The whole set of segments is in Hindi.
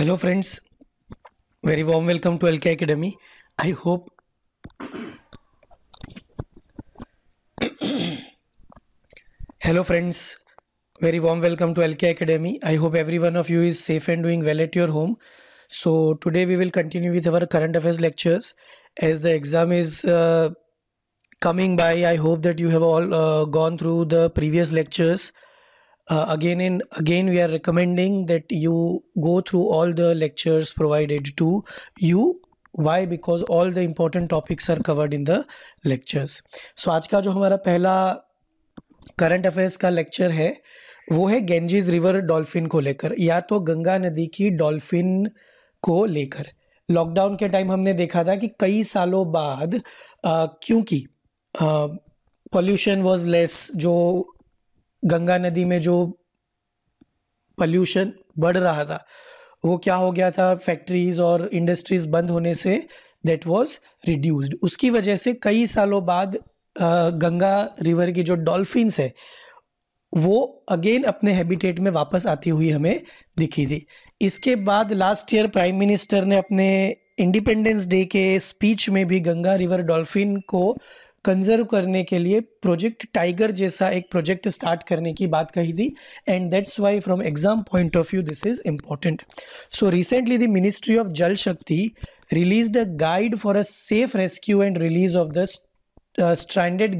Hello friends, very warm welcome to LK Academy. I hope Hello friends, very warm welcome to LK Academy. I hope every one of you is safe and doing well at your home. So today we will continue with our current affairs lectures as the exam is uh, coming by. I hope that you have all uh, gone through the previous lectures uh, again and again we are recommending that you go through all the lectures provided to you why because all the important topics are covered in the lectures so aaj ka jo hamara pehla current affairs का लेक्चर है वो है गेंजिस रिवर डॉल्फिन को लेकर या तो गंगा नदी की डॉल्फिन को लेकर लॉकडाउन के टाइम हमने देखा था कि कई सालों बाद क्योंकि पोल्यूशन वाज लेस जो गंगा नदी में जो पल्यूशन बढ़ रहा था वो क्या हो गया था फैक्ट्रीज और इंडस्ट्रीज बंद होने से दैट वाज रिड्यूस्ड उसकी वजह से कई सालों बाद गंगा रिवर की जो डॉल्फिन्स है वो अगेन अपने हैबिटेट में वापस आती हुई हमें दिखी थी इसके बाद लास्ट ईयर प्राइम मिनिस्टर ने अपने इंडिपेंडेंस डे के स्पीच में भी गंगा रिवर डॉल्फिन को कंजर्व करने के लिए प्रोजेक्ट टाइगर जैसा एक प्रोजेक्ट स्टार्ट करने की बात कही थी and that's why from exam point of view this is important so recently the ministry of Jal Shakti release a guide for a safe rescue and release of the stranded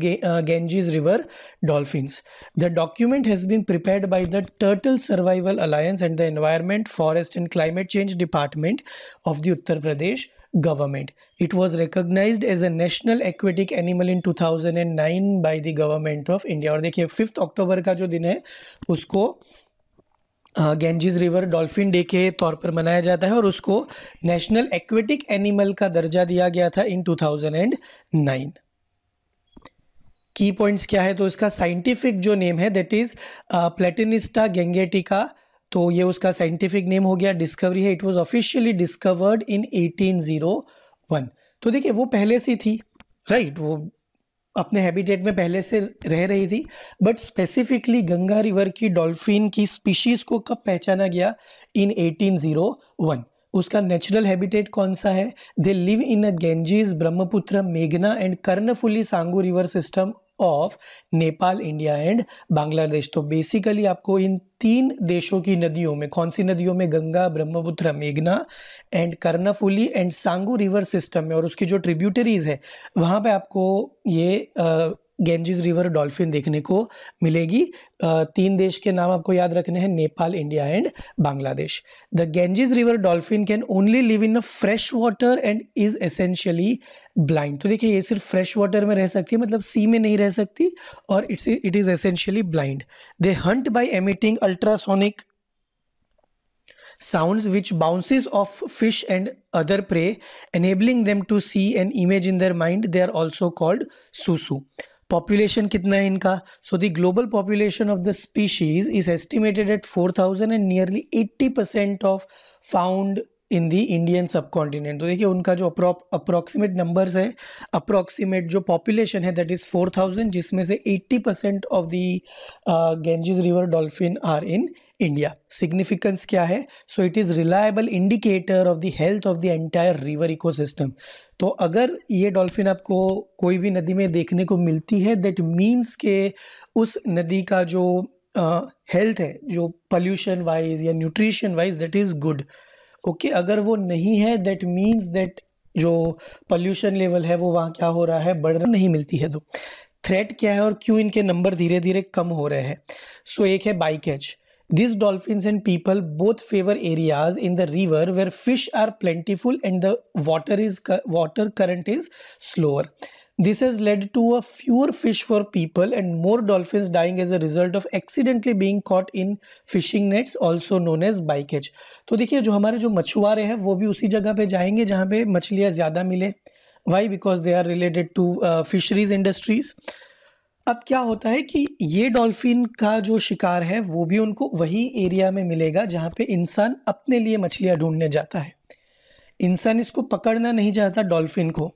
Ganges river dolphins the document has been prepare by the turtle survival alliance and the environment forest and climate change department of the Uttar Pradesh government. It was recognized as a national aquatic animal in 2009 by the government of India. और देखिए फिफ्थ अक्टूबर का जो दिन है उसको गैंजिस रिवर डॉल्फिन डे के तौर पर मनाया जाता है और उसको नेशनल एक्वेटिक एनिमल का दर्जा दिया गया था इन 2009 की पॉइंट्स क्या है तो इसका साइंटिफिक जो नेम है दैट इज़ प्लेटिनिस्टा गेंगेटिका तो ये उसका साइंटिफिक नेम हो गया डिस्कवरी है it was officially discovered in 1801 तो देखिए वो पहले से थी राइट वो अपने हैबिटेट में पहले से रह रही थी बट स्पेसिफिकली गंगा रिवर की डॉल्फिन की स्पीशीज़ को कब पहचाना गया इन 1801 उसका नेचुरल हैबिटेट कौन सा है दे लिव इन अ गेंजीज ब्रह्मपुत्र मेघना and Karnaphuli Sangu river system of Nepal India and Bangladesh तो बेसिकली आपको इन तीन देशों की नदियों में कौन सी नदियों में गंगा ब्रह्मपुत्र मेघना and Karnaphuli and Sangu river system में और उसकी जो ट्रिब्यूटरीज है वहाँ पे आपको ये गेंजिस रिवर डॉल्फिन देखने को मिलेगी तीन देश के नाम आपको याद रखने हैं Nepal India and Bangladesh the Ganges river dolphin can only live in a fresh water and is essentially blind तो देखिए ये सिर्फ फ्रेश वाटर में रह सकती है मतलब सी में नहीं रह सकती और it's it is essentially blind they hunt by emitting ultrasonic sound which bounces off fish and other prey enabling them to see and image in their mind they are also called susu population कितना है इनका so the global population of the species is estimated at four thousand and nearly eighty percent of found in the Indian subcontinent तो देखिए उनका जो अप्रॉक्सीमेट नंबर्स है अप्रॉक्सीमेट जो पॉपुलेशन है दैट इज़ फोर थाउजेंड जिसमें से eighty percent of the Ganges river dolphin are in India significance क्या है so it is reliable indicator of the health of the entire river system तो अगर ये डॉल्फिन आपको कोई भी नदी में देखने को मिलती है दैट मीन्स के उस नदी का जो हेल्थ uh, है जो पॉल्यूशन वाइज या nutrition wise that is good okay okay, अगर वो नहीं है दैट मीन्स दैट जो पॉल्यूशन लेवल है वो वहाँ क्या हो रहा है बढ़ नहीं मिलती है तो थ्रेट क्या है और क्यों इनके नंबर धीरे धीरे कम हो रहे हैं सो so, एक है bycatch this dolphins and people both favour areas in the river where fish are plentiful and the water is water current is slower This has led to a fewer fish people and more dolphin dying as a result of accidentally accidentally being caught in fishing nets also known as bycatch. तो देखिए जो हमारे जो मछुआरे हैं वो भी उसी जगह पर जाएंगे जहाँ पे मछलियाँ ज़्यादा मिले why because they are related to fisheries industries अब क्या होता है कि ये डॉल्फिन का जो शिकार है वो भी उनको वही एरिया में मिलेगा जहाँ पे इंसान अपने लिए मछलियाँ ढूंढने जाता है इंसान इसको पकड़ना नहीं चाहता डॉल्फिन को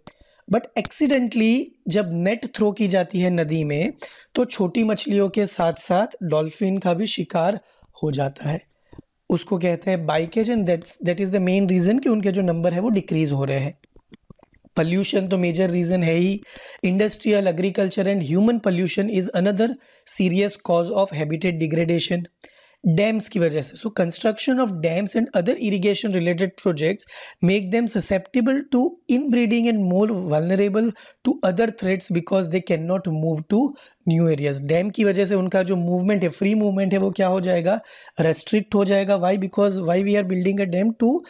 बट एक्सीडेंटली जब नेट थ्रो की जाती है नदी में तो छोटी मछलियों के साथ साथ डॉल्फिन का भी शिकार हो जाता है उसको कहते हैं bycatch and that's that is the main reason कि उनके जो नंबर है वो डिक्रीज़ हो रहे हैं पल्यूशन तो मेजर रीज़न है ही industrial agriculture and human pollution is another serious cause of habitat degradation dams की वजह से so construction of dams and other irrigation related projects make them susceptible to inbreeding and more vulnerable to other threats because they can not move to new areas dam की वजह से उनका जो मूवमेंट है फ्री मूवमेंट है वो क्या हो जाएगा रेस्ट्रिक्ट हो जाएगा why because why we are building a dam to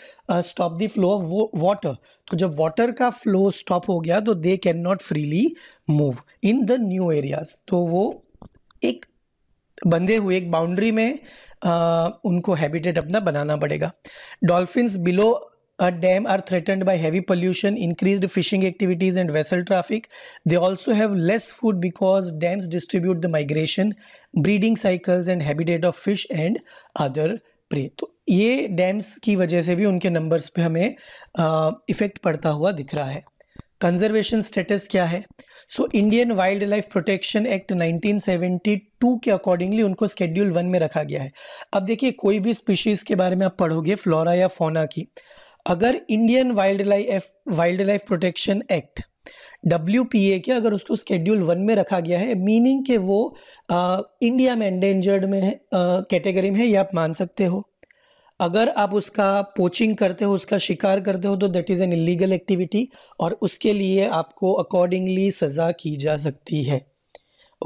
stop the flow of वो वाटर तो जब वाटर का फ्लो स्टॉप हो गया तो they can not freely move in the new areas तो वो एक बंधे हुए एक बाउंड्री में आ, उनको हैबिटेट अपना बनाना पड़ेगा dolphin below a dam are threaten by heavy pollution increase fishing activities and vessel traffic they also have less food because dams distribute the migration breeding cycles and habitat of fish and other prey तो ये डैम्स की वजह से भी उनके नंबर्स पर हमें इफेक्ट पड़ता हुआ दिख रहा है कंजर्वेशन स्टेटस क्या है so Indian wild life protection act 1972 के अकॉर्डिंगली उनको स्केड्यूल वन में रखा गया है अब देखिए कोई भी स्पीशीज के बारे में आप पढ़ोगे फ्लोरा या फोना की अगर Indian wild life wild life protection act W P A के अगर उसको स्केड्यूल वन में रखा गया है मीनिंग के वो आ, इंडिया में एंडेंजर्ड में कैटेगरी में है ये आप मान सकते हो अगर आप उसका पोचिंग करते हो उसका शिकार करते हो तो that is an illegal activity और उसके लिए आपको अकॉर्डिंगली सज़ा की जा सकती है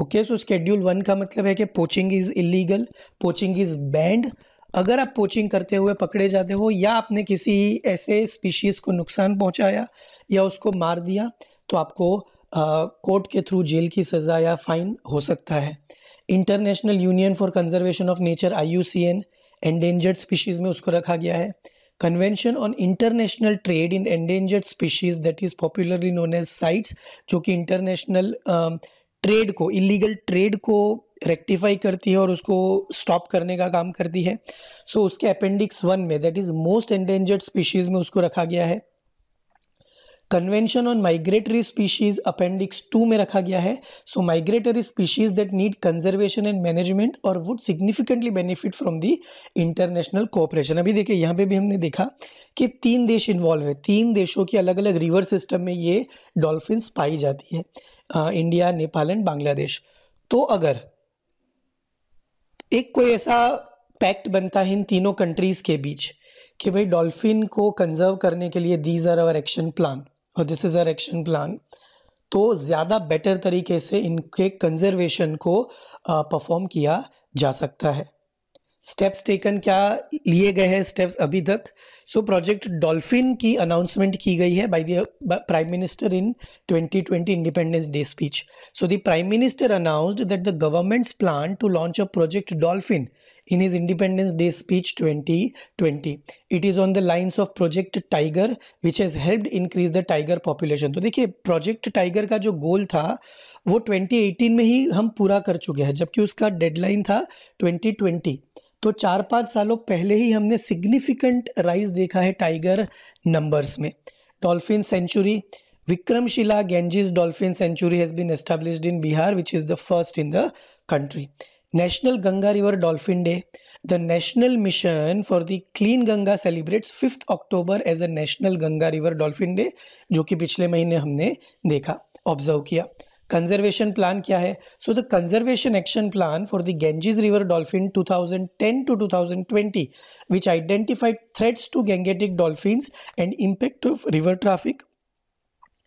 ओके सो स्केड्यूल वन का मतलब है कि poaching is illegal poaching is banned अगर आप पोचिंग करते हुए पकड़े जाते हो या आपने किसी ऐसे स्पीशीज़ को नुकसान पहुंचाया या उसको मार दिया तो आपको कोर्ट के थ्रू जेल की सज़ा या फ़ाइन हो सकता है international union for conservation of nature I endangered species में उसको रखा गया है convention on international trade in endangered species that is popularly known as CITES जो कि इंटरनेशनल ट्रेड um, को इलीगल ट्रेड को रेक्टिफाई करती है और उसको स्टॉप करने का काम करती है सो so, उसके अपेंडिक्स वन में that is most endangered species में उसको रखा गया है convention on migratory species appendix two में रखा गया है so migratory species that need conservation and management और would significantly benefit from the international cooperation अभी देखिए यहाँ पे भी हमने देखा कि तीन देश इन्वॉल्व है तीन देशों की अलग अलग रिवर सिस्टम में ये डॉल्फिन पाई जाती है आ, इंडिया नेपाल एंड बांग्लादेश तो अगर एक कोई ऐसा पैक्ट बनता है इन तीनों कंट्रीज़ के बीच कि भाई डॉल्फिन को कंजर्व करने के लिए these are our action plan और this is our action plan तो ज़्यादा बेटर तरीके से इनके कंजर्वेशन को परफॉर्म किया जा सकता है स्टेप्स टेकन क्या लिए गए हैं स्टेप्स अभी तक सो प्रोजेक्ट डॉल्फिन की अनाउंसमेंट की गई है by the prime minister in 2020 independence day speech so the prime minister announced that the government's plan to launch a project dolphin in his Independence Day speech 2020. It is on the lines of Project Tiger which has helped increase the tiger population. to dekhiye Project Tiger ka jo goal tha wo 2018 mein hi hum pura kar chuke hain jabki uska deadline tha 2020. तो चार पाँच सालों पहले ही हमने सिग्निफिकेंट राइज देखा है टाइगर नंबर्स में dolphin sanctuary Vikramshila Ganges dolphin sanctuary has been established in Bihar which is the first in the country national Ganga river dolphin day the national mission for the clean Ganga celebrates fifth October as a national Ganga river dolphin day जो कि पिछले महीने हमने देखा ऑब्जर्व किया कंजर्वेशन प्लान क्या है so the conservation action plan for the Ganges river dolphin 2010 thousand ten to two thousand twenty which identified threats to Gangetic dolphin and impact of river traffic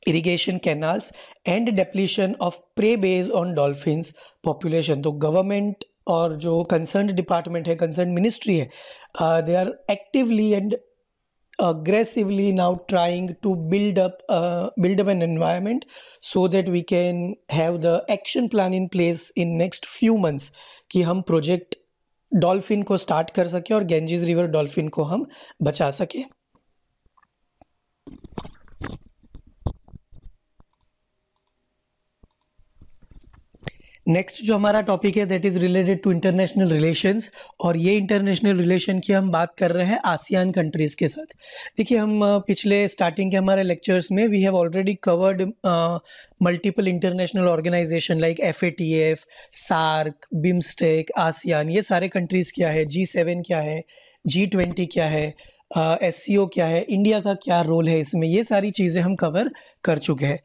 irrigation canals and depletion of prey base on dolphins population तो गवर्नमेंट और जो कंसर्न डिपार्टमेंट है कंसर्न मिनिस्ट्री है they are actively and aggressively now trying to build up uh, build up an environment so that we can have the action plan in place in next few months कि हम प्रोजेक्ट डॉल्फिन को स्टार्ट कर सकें और गेंजिस रिवर डॉल्फिन को हम बचा सकें नेक्स्ट जो हमारा टॉपिक है that is related to international relations और ये इंटरनेशनल रिलेशन की हम बात कर रहे हैं आसियान कंट्रीज़ के साथ देखिए हम पिछले स्टार्टिंग के हमारे लेक्चर्स में we have already covered multiple international organization like F A T F SAARC BIMSTEC ASEAN ये सारे कंट्रीज़ क्या है जी सेवन क्या है जी ट्वेंटी क्या है एस uh, क्या है इंडिया का क्या रोल है इसमें ये सारी चीज़ें हम कवर कर चुके हैं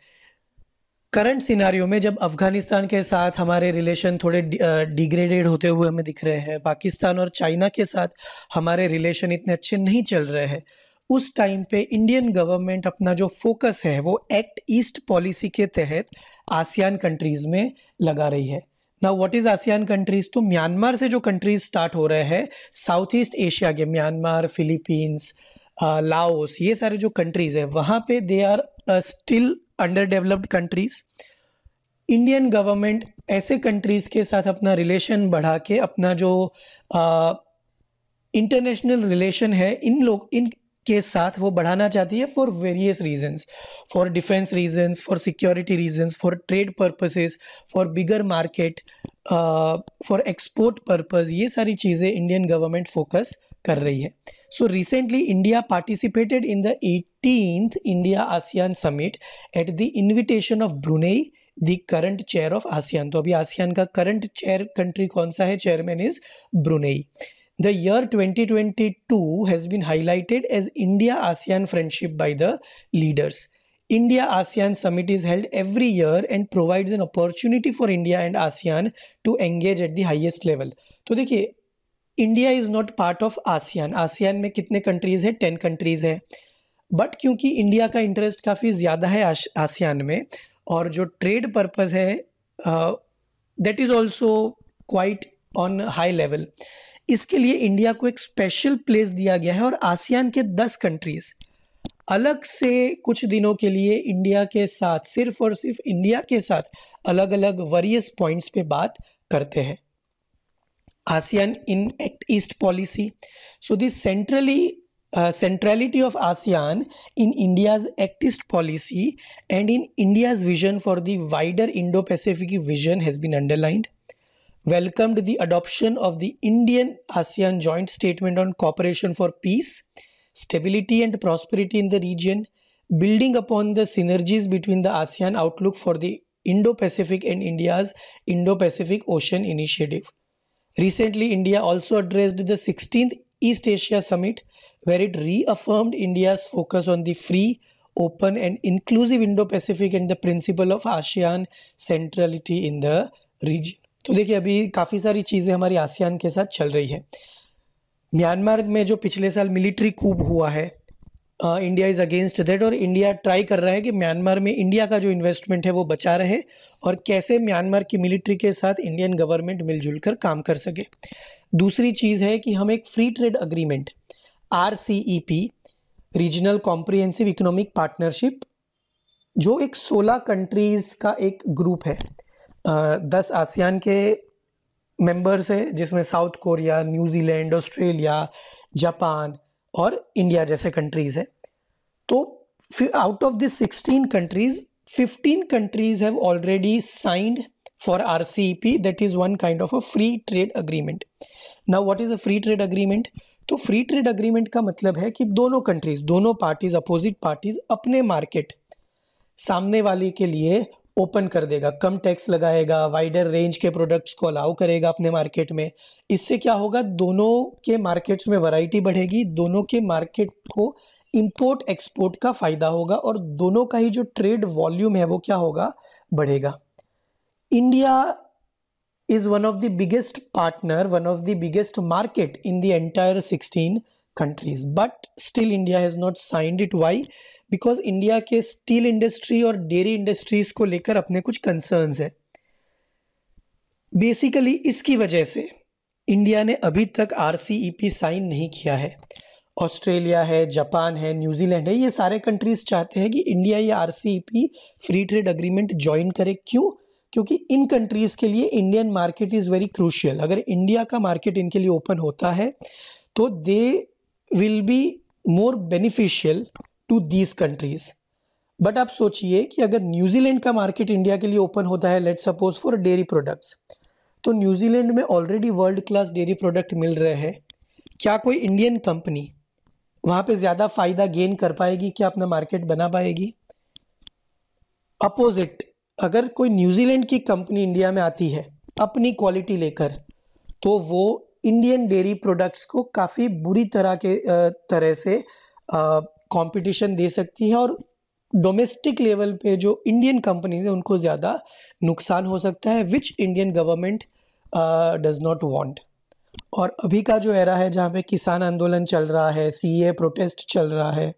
करंट सिनारियो में जब अफगानिस्तान के साथ हमारे रिलेशन थोड़े डिग्रेडेड होते हुए हमें दिख रहे हैं पाकिस्तान और चाइना के साथ हमारे रिलेशन इतने अच्छे नहीं चल रहे हैं उस टाइम पे इंडियन गवर्नमेंट अपना जो फोकस है वो एक्ट ईस्ट पॉलिसी के तहत आसियान कंट्रीज़ में लगा रही है ना व्हाट इज़ आसियान कंट्रीज़ तो म्यांमार से जो कंट्रीज़ स्टार्ट हो रहे हैं साउथ ईस्ट एशिया के म्यांमार फिलीपींस लाओस ये सारे जो कंट्रीज़ है वहाँ पे they are still under developed countries Indian government ऐसे कंट्रीज़ के साथ अपना रिलेशन बढ़ा के अपना जो इंटरनेशनल रिलेशन है इन लोग इन के साथ वो बढ़ाना चाहती है for various reasons for defence reasons for security reasons for trade purposes for bigger market for export purpose ये सारी चीज़ें इंडियन गवर्नमेंट फोकस कर रही है so recently India participated in the 15th India ASEAN Summit at the invitation of Brunei the current chair of ASEAN. तो अभी आसियान का करंट चेयर कंट्री कौन सा है chairman is Brunei the year 2022 has been highlighted as India ASEAN friendship by the leaders. India ASEAN Summit is held every year and provides an opportunity for India and ASEAN to engage at the highest level. तो देखिए India is not part of ASEAN ASEAN में कितने कंट्रीज़ हैं टेन कंट्रीज़ हैं बट क्योंकि इंडिया का इंटरेस्ट काफ़ी ज़्यादा है आसियान में और जो ट्रेड पर्पज़ है that is also quite on high level इसके लिए इंडिया को एक स्पेशल प्लेस दिया गया है और आसियान के दस कंट्रीज़ अलग से कुछ दिनों के लिए इंडिया के साथ सिर्फ और सिर्फ इंडिया के साथ अलग अलग वरियस पॉइंट्स पे बात करते हैं ASEAN in act east policy so this centrally uh, centrality of ASEAN in India's actist policy and in India's vision for the wider Indo Pacific vision has been underlined. Welcomed the adoption of the Indian ASEAN Joint Statement on Cooperation for Peace, Stability and Prosperity in the region, building upon the synergies between the ASEAN outlook for the Indo Pacific and India's Indo Pacific Ocean Initiative. Recently, India also addressed the 16th East Asia Summit, where it reaffirmed India's focus on the free, open, and inclusive Indo Pacific and the principle of ASEAN centrality in the region. तो देखिए अभी काफ़ी सारी चीज़ें हमारी आसियान के साथ चल रही हैं म्यांमार में जो पिछले साल मिलिट्री कूप हुआ है इंडिया इज़ अगेंस्ट दैट और इंडिया ट्राई कर रहा है कि म्यांमार में इंडिया का जो इन्वेस्टमेंट है वो बचा रहे और कैसे म्यांमार की मिलिट्री के साथ इंडियन गवर्नमेंट मिलजुल कर काम कर सके दूसरी चीज़ है कि हम एक free trade agreement R C E P regional comprehensive economic partnership जो एक 16 कंट्रीज़ का एक ग्रुप है दस आसियान के मेंबर्स है जिसमें South Korea New Zealand Australia Japan और इंडिया जैसे कंट्रीज़ है तो out of this 16 countries 15 countries have already signed E P that is one kind of a free trade agreement now what is a free trade agreement तो फ्री ट्रेड अग्रीमेंट का मतलब है कि दोनों कंट्रीज दोनों पार्टीज अपोजिट पार्टीज अपने मार्केट सामने वाले के लिए ओपन कर देगा कम टैक्स लगाएगा वाइडर रेंज के प्रोडक्ट्स को अलाउ करेगा अपने मार्केट में इससे क्या होगा दोनों के मार्केट्स में वैरायटी बढ़ेगी दोनों के मार्केट को इंपोर्ट एक्सपोर्ट का फ़ायदा होगा और दोनों का ही जो ट्रेड वॉल्यूम है वो क्या होगा बढ़ेगा India is one of the biggest partner, one of the biggest market in the entire 16 countries. But still India has not signed it. Why? Because India के स्टील इंडस्ट्री और डेयरी इंडस्ट्रीज को लेकर अपने कुछ कंसर्न्स हैं बेसिकली इसकी वजह से इंडिया ने अभी तक आर साइन नहीं किया है ऑस्ट्रेलिया है जापान है न्यूजीलैंड है ये सारे कंट्रीज चाहते हैं कि इंडिया ये R free trade agreement join करे क्यों क्योंकि इन कंट्रीज़ के लिए Indian market is very crucial अगर इंडिया का मार्केट इनके लिए ओपन होता है तो they will be more beneficial to these countries but आप सोचिए कि अगर न्यूजीलैंड का मार्केट इंडिया के लिए ओपन होता है let suppose for dairy products तो न्यूजीलैंड में already world class dairy product मिल रहे हैं क्या कोई इंडियन कंपनी वहां पे ज़्यादा फ़ायदा गेन कर पाएगी क्या अपना मार्केट बना पाएगी अपोजिट अगर कोई न्यूजीलैंड की कंपनी इंडिया में आती है अपनी क्वालिटी लेकर तो वो इंडियन डेयरी प्रोडक्ट्स को काफ़ी बुरी तरह के तरह से कंपटीशन दे सकती है और डोमेस्टिक लेवल पे जो इंडियन कंपनीज हैं उनको ज़्यादा नुकसान हो सकता है which Indian government does not want और अभी का जो एरा है जहाँ पे किसान आंदोलन चल रहा है सीए प्रोटेस्ट e चल रहा है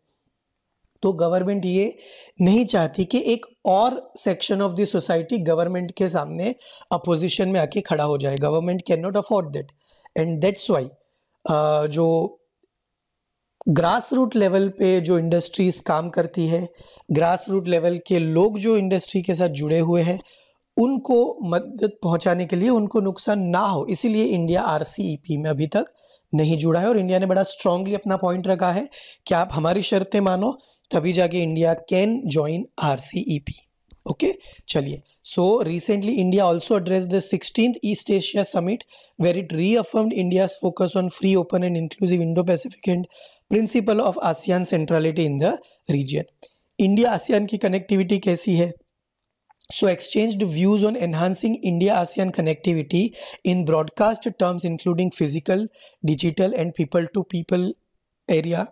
तो गवर्नमेंट ये नहीं चाहती कि एक और section of the society government के सामने अपोजिशन में आके खड़ा हो जाए government can not afford that and that's why जो ग्रास रूट लेवल पे जो इंडस्ट्रीज काम करती है ग्रास रूट लेवल के लोग जो इंडस्ट्री के साथ जुड़े हुए हैं उनको मदद पहुंचाने के लिए उनको नुकसान ना हो इसीलिए इंडिया आर e में अभी तक नहीं जुड़ा है और इंडिया ने बड़ा स्ट्रांगली अपना पॉइंट रखा है कि आप हमारी शर्तें मानो तभी जाके India can join R C E P okay चलिए so recently India also address the sixteen east Asia summit where it reaffirmed India's focus on free open and inclusive Indo Pacific and principle of ASEAN centrality in the region India ASEAN की कनेक्टिविटी कैसी है so exchange views on enhancing India ASEAN connectivity in broadcast terms including physical digital and people to people area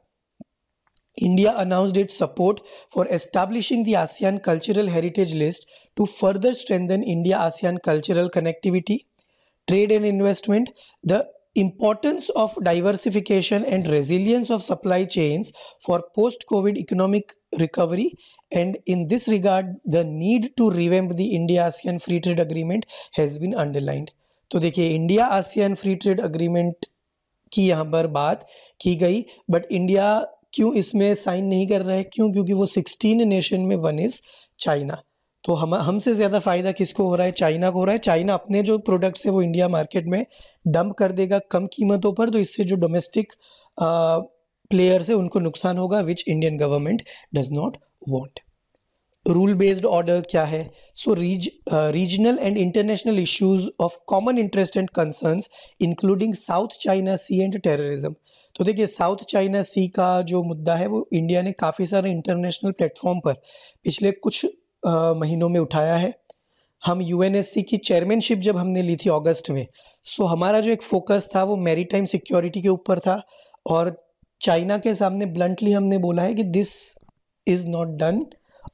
India announced its support for establishing the ASEAN Cultural Heritage List to further strengthen India ASEAN cultural connectivity, trade and investment, the importance of diversification and resilience of supply chains for post covid economic recovery and in this regard the need to revamp the india asean free trade agreement has been underlined तो देखिए India ASEAN free trade agreement की यहाँ पर बात की गई बट इंडिया क्यों इसमें साइन नहीं कर रहा है क्यों क्योंकि वो सिक्सटीन नेशन में वन इज़ चाइना तो हम हमसे ज़्यादा फ़ायदा किसको हो रहा है चाइना को हो रहा है चाइना अपने जो प्रोडक्ट्स है वो इंडिया मार्केट में डंप कर देगा कम कीमतों पर तो इससे जो डोमेस्टिक प्लेयर्स है उनको नुकसान होगा which Indian government does not want rule based order क्या है सो रीज regional and international issues of common interest and concerns including south China sea and terrorism तो देखिए साउथ चाइना सी का जो मुद्दा है वो इंडिया ने काफ़ी सारे इंटरनेशनल प्लेटफॉर्म पर पिछले कुछ आ, महीनों में उठाया है हम यू की चेयरमैनशिप जब हमने ली थी अगस्त में सो हमारा जो एक फोकस था वो मेरी सिक्योरिटी के ऊपर था और चाइना के सामने ब्लंटली हमने बोला है कि दिस इज़ नॉट डन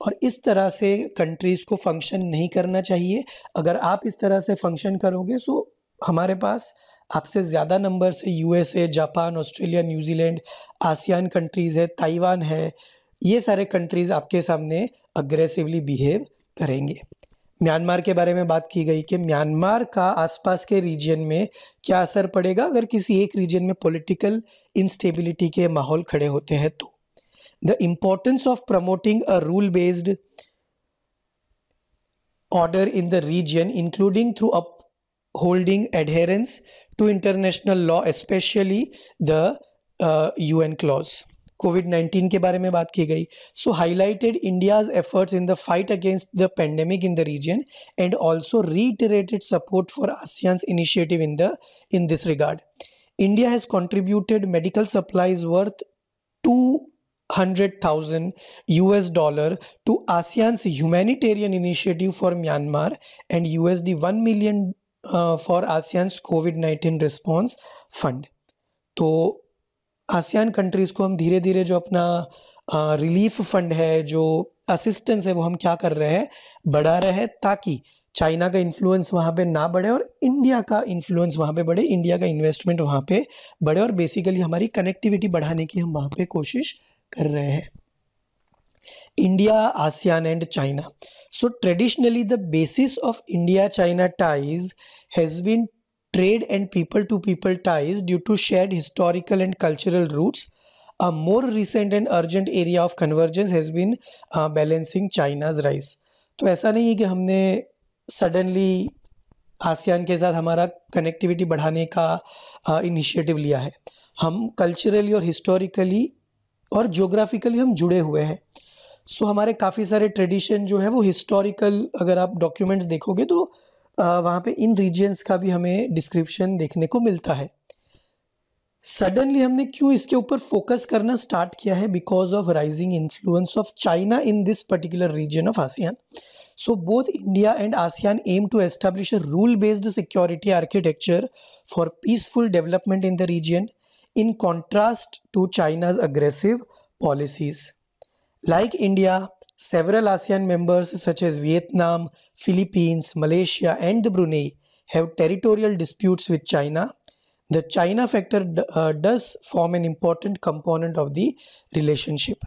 और इस तरह से कंट्रीज़ को फंक्शन नहीं करना चाहिए अगर आप इस तरह से फंक्शन करोगे सो हमारे पास आपसे ज़्यादा नंबर से USA Japan Australia New Zealand ASEAN countries है ताइवान है ये सारे कंट्रीज़ आपके सामने अग्रेसिवली बिहेव करेंगे म्यांमार के बारे में बात की गई कि म्यांमार का आसपास के रीजन में क्या असर पड़ेगा अगर किसी एक रीजन में पॉलिटिकल इंस्टेबिलिटी के माहौल खड़े होते हैं तो the importance of promoting a rule based order in the region including through upholding adherence to international law, especially the UN uh, clause. COVID-19 ke baare mein baat ki gai. So highlighted India's efforts in the fight against the pandemic in the region and also reiterated support for ASEAN's initiative in, the, in this regard. India has contributed medical supplies worth 200,000 US dollar to ASEAN's humanitarian initiative for Myanmar and USD 1 million dollars for ASEAN's covid nineteen response fund तो आसियान कंट्रीज़ को हम धीरे धीरे जो अपना रिलीफ uh, फंड है जो असिस्टेंस है वो हम क्या कर रहे हैं बढ़ा रहे हैं ताकि चाइना का इन्फ्लुएंस वहाँ पे ना बढ़े और इंडिया का इन्फ्लुएंस वहाँ पे बढ़े इंडिया का इन्वेस्टमेंट वहाँ पे बढ़े और बेसिकली हमारी कनेक्टिविटी बढ़ाने की हम वहाँ पे कोशिश कर रहे हैं India ASEAN and China So traditionally the basis of India-China ties has been trade and people-to-people ties due to shared historical and cultural roots. A more recent and urgent area of convergence has been uh, balancing China's rise. तो ऐसा नहीं है कि हमने सडनली आसियान के साथ हमारा कनेक्टिविटी बढ़ाने का इनिशिएटिव लिया है हम कल्चरली और हिस्टोरिकली और ज्योग्राफिकली हम जुड़े हुए हैं सो हमारे काफ़ी सारे ट्रेडिशन जो है वो हिस्टोरिकल अगर आप डॉक्यूमेंट्स देखोगे तो वहाँ पे इन रीजन्स का भी हमें डिस्क्रिप्शन देखने को मिलता है सडनली हमने क्यों इसके ऊपर फोकस करना स्टार्ट किया है because of rising influence of China in this particular region of ASEAN so both India and ASEAN aim to establish a rule based security architecture for peaceful development in the region in contrast to China's aggressive policies Like India, several ASEAN members such as Vietnam, Philippines, Malaysia and the Brunei have territorial disputes with China. The China factor uh, does form an important component of the relationship.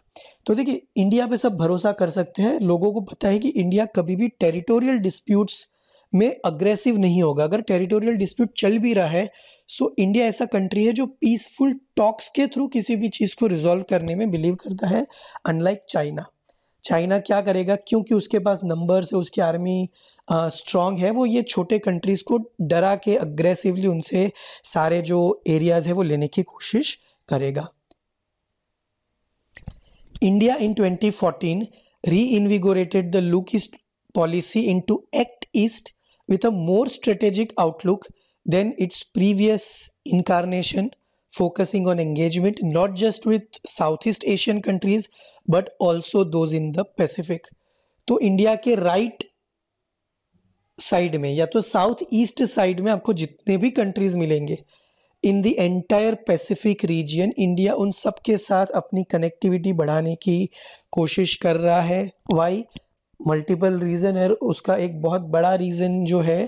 तो देखिए इंडिया पे सब भरोसा कर सकते हैं लोगों को पता है कि इंडिया कभी भी टेरिटोरियल डिस्प्यूट्स में अग्रेसिव नहीं होगा अगर टेरिटोरियल डिस्प्यूट चल भी रहा है सो इंडिया ऐसा कंट्री है जो पीसफुल टॉक्स के थ्रू किसी भी चीज़ को रिजॉल्व करने में बिलीव करता है अनलाइक चाइना चाइना क्या करेगा क्योंकि उसके पास नंबर्स है उसकी आर्मी स्ट्रांग है वो ये छोटे कंट्रीज़ को डरा के अग्रेसिवली उनसे सारे जो एरियाज़ है वो लेने की कोशिश करेगा India in 2014 invigorated the look east policy in to act east with a more strategic outlook then its previous incarnation focusing on engagement not just with Southeast Asian countries but also those in the Pacific. तो इंडिया के राइट साइड में या तो साउथ ईस्ट साइड में आपको जितने भी कंट्रीज मिलेंगे in the entire pacific region India उन सब के साथ अपनी कनेक्टिविटी बढ़ाने की कोशिश कर रहा है वाई मल्टीपल रीज़न है उसका एक बहुत बड़ा रीज़न जो है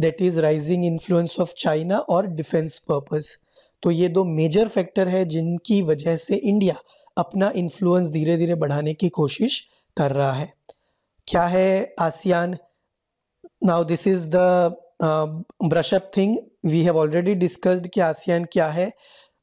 that is rising influence of China और डिफेंस पर्पस तो ये दो मेजर फैक्टर है जिनकी वजह से इंडिया अपना इन्फ्लुएंस धीरे धीरे बढ़ाने की कोशिश कर रहा है क्या है ASEAN now this is the brush up thing we have already discussed कि आसियान क्या है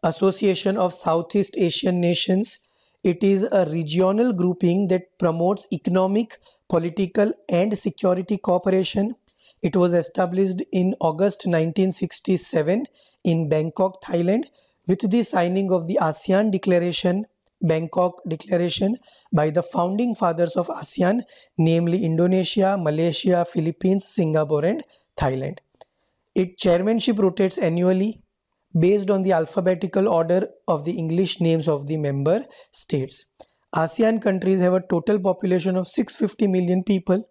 association of south east Asian nations it is a regional grouping that promotes economic Political and Security Cooperation. It was established in August 1967 in Bangkok, Thailand, with the signing of the ASEAN Declaration, Bangkok Declaration, by the founding fathers of ASEAN, namely Indonesia, Malaysia, Philippines, Singapore, and Thailand. Its chairmanship rotates annually based on the alphabetical order of the English names of the member states. ASEAN countries have a total population of 650 million people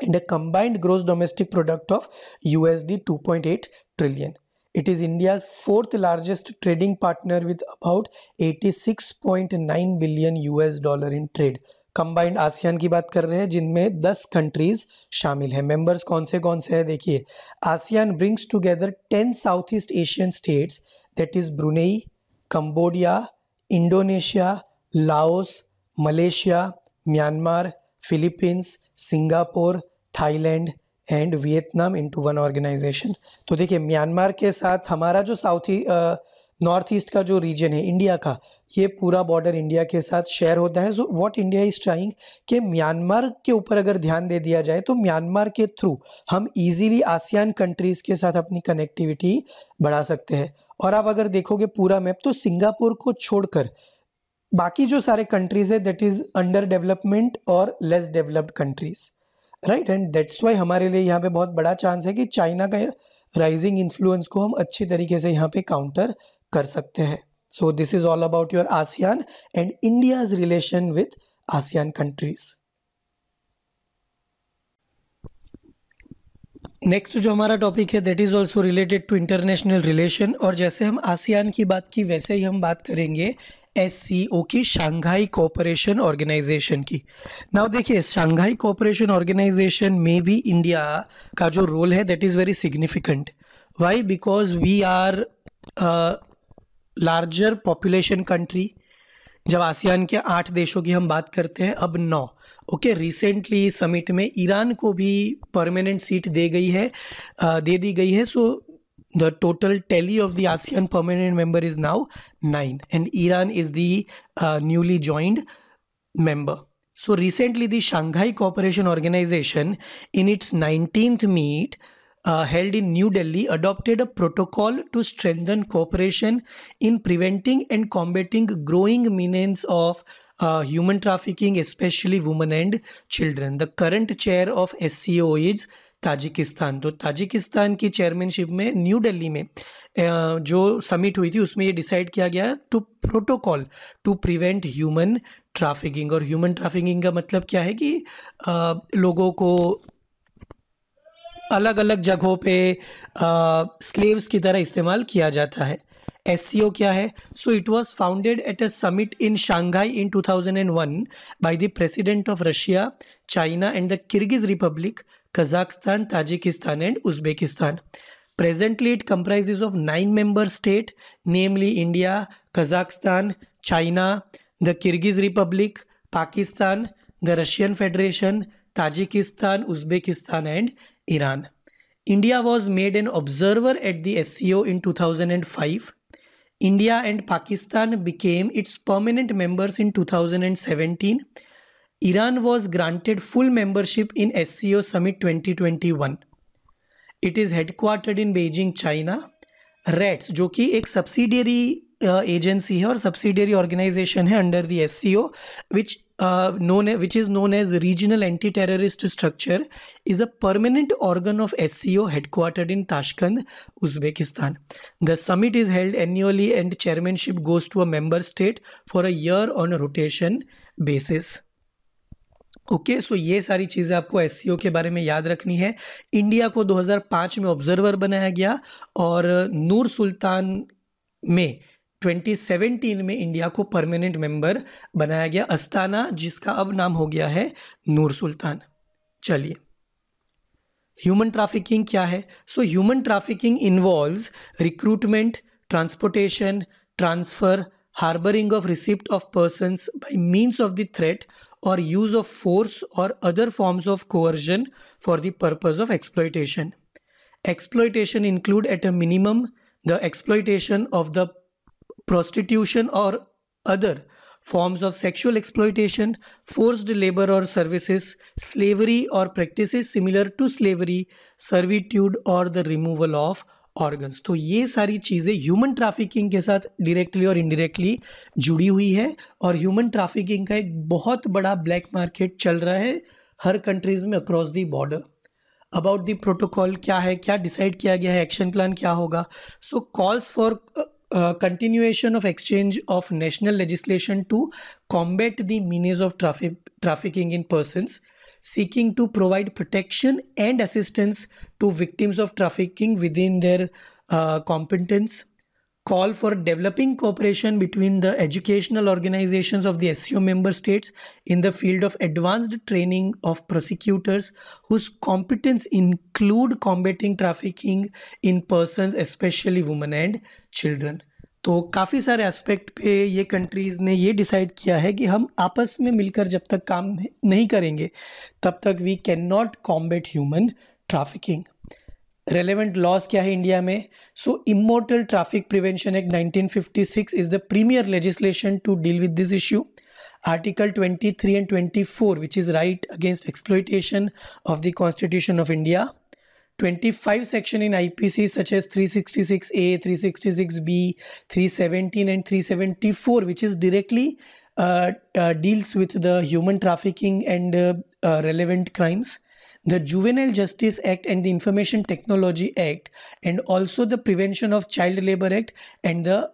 and a combined gross domestic product of USD 2.8 trillion. It is India's fourth largest trading partner with about 86.9 billion US dollar in trade. Combined ASEAN की बात कर रहे हैं जिनमें 10 कंट्रीज शामिल हैं मेंबर्स कौन से कौन से हैं देखिए ASEAN brings together 10 south east Asian states that is Brunei Cambodia Indonesia Laos Malaysia Myanmar Philippines Singapore Thailand and Vietnam into one organisation तो देखिए म्यांमार के साथ हमारा जो साउथ नॉर्थ ईस्ट का जो रीजन है इंडिया का ये पूरा बॉर्डर इंडिया के साथ शेयर होता है so what India is trying कि म्यांमार के ऊपर अगर ध्यान दे दिया जाए तो म्यांमार के थ्रू हम इजीली आसियान कंट्रीज़ के साथ अपनी कनेक्टिविटी बढ़ा सकते हैं और आप अगर देखोगे पूरा मैप तो सिंगापुर को छोड़कर बाकी जो सारे कंट्रीज है दैट इज़ अंडर डेवलपमेंट और less developed countries right and that's why हमारे लिए यहाँ पे बहुत बड़ा चांस है कि चाइना का राइजिंग इन्फ्लुएंस को हम अच्छे तरीके से यहाँ पे काउंटर कर सकते हैं so this is all about your ASEAN and India's relation with ASEAN countries next जो हमारा टॉपिक है that is also related to international relation और जैसे हम आसियान की बात की वैसे ही हम बात करेंगे एस की शंघाई कोऑपरेशन ऑर्गेनाइजेशन की नाउ देखिए शंघाई कोऑपरेशन ऑर्गेनाइजेशन में भी इंडिया का जो रोल है that is very significant why because we are larger population country जब आसियान के आठ देशों की हम बात करते हैं अब नौ ओके रिसेंटली समिट में ईरान को भी परमानेंट सीट दे गई है दे दी गई है so the total tally of the ASEAN permanent member is now 9 and Iran is the uh, newly joined member. So recently the Shanghai Cooperation Organization in its 19th meet uh, held in New Delhi adopted a protocol to strengthen cooperation in preventing and combating growing menace of uh, human trafficking, especially women and children. The current chair of SCO is Tajikistan तो ताजिकिस्तान की चेयरमैनशिप में न्यू दिल्ली में जो समिट हुई थी उसमें ये डिसाइड किया गया to protocol to prevent human trafficking और ह्यूमन ट्रैफिकिंग का मतलब क्या है कि लोगों को अलग अलग जगहों पे स्लेव्स की तरह इस्तेमाल किया जाता है एस क्या है so it was founded at a summit in Shanghai in 2001 by the president of Russia China and the Kyrgyz republic Kazakhstan, Tajikistan and Uzbekistan. Presently, it comprises of nine member states, namely India, Kazakhstan, China, the Kyrgyz Republic, Pakistan, the Russian Federation, Tajikistan, Uzbekistan and Iran. India was made an observer at the SCO in 2005. India and Pakistan became its permanent members in 2017 Iran was granted full membership in SCO Summit 2021. It is headquartered in Beijing, China. RETS, which is a subsidiary uh, agency or subsidiary organization under the SCO, uh, which, is known as Regional Anti-Terrorist Structure, is a permanent organ of SCO headquartered in Tashkent, Uzbekistan. The summit is held annually and chairmanship goes to a member state for a year on a rotation basis. Okay so ये सारी चीज़ें आपको एस के बारे में याद रखनी है इंडिया को 2005 में ऑब्जर्वर बनाया गया और नूर सुल्तान में 2017 में इंडिया को परमानेंट मेंबर बनाया गया अस्ताना जिसका अब नाम हो गया है नूर सुल्तान चलिए ह्यूमन ट्रैफिकिंग क्या है so human trafficking involves recruitment transportation transfer harbouring of receipt of persons by means of the threat or use of force or other forms of coercion for the purpose of exploitation. Exploitation include at a minimum the exploitation of the prostitution or other forms of sexual exploitation, forced labor or services, slavery or practices similar to slavery, servitude or the removal of organs तो ये सारी चीज़ें ह्यूमन ट्रैफिकिंग के साथ डायरेक्टली और इनडायरेक्टली जुड़ी हुई है और ह्यूमन ट्रैफिकिंग का एक बहुत बड़ा ब्लैक मार्केट चल रहा है हर कंट्रीज़ में across the border about the protocol क्या है क्या डिसाइड किया गया है एक्शन प्लान क्या होगा so calls for continuation of exchange of national legislation to combat the menace of traffic trafficking in persons seeking to provide protection and assistance to victims of trafficking within their uh, competence call for developing cooperation between the educational organizations of the SEO member states in the field of advanced training of prosecutors whose competence include combating trafficking in persons especially women and children तो काफ़ी सारे एस्पेक्ट पे ये कंट्रीज़ ने ये डिसाइड किया है कि हम आपस में मिलकर जब तक काम नहीं करेंगे तब तक we can not combat human trafficking relevant laws क्या है इंडिया में so immoral traffic prevention act 1956 is the premier legislation to deal with this twenty three 23 twenty 24, which is right against exploitation of the constitution of India 25 section in IPC such as 366A, 366B, 317 and 374 which is directly uh, uh, deals with the human trafficking and uh, uh, relevant crimes. The Juvenile Justice Act and the Information Technology Act and also the Prevention of Child Labor Act and the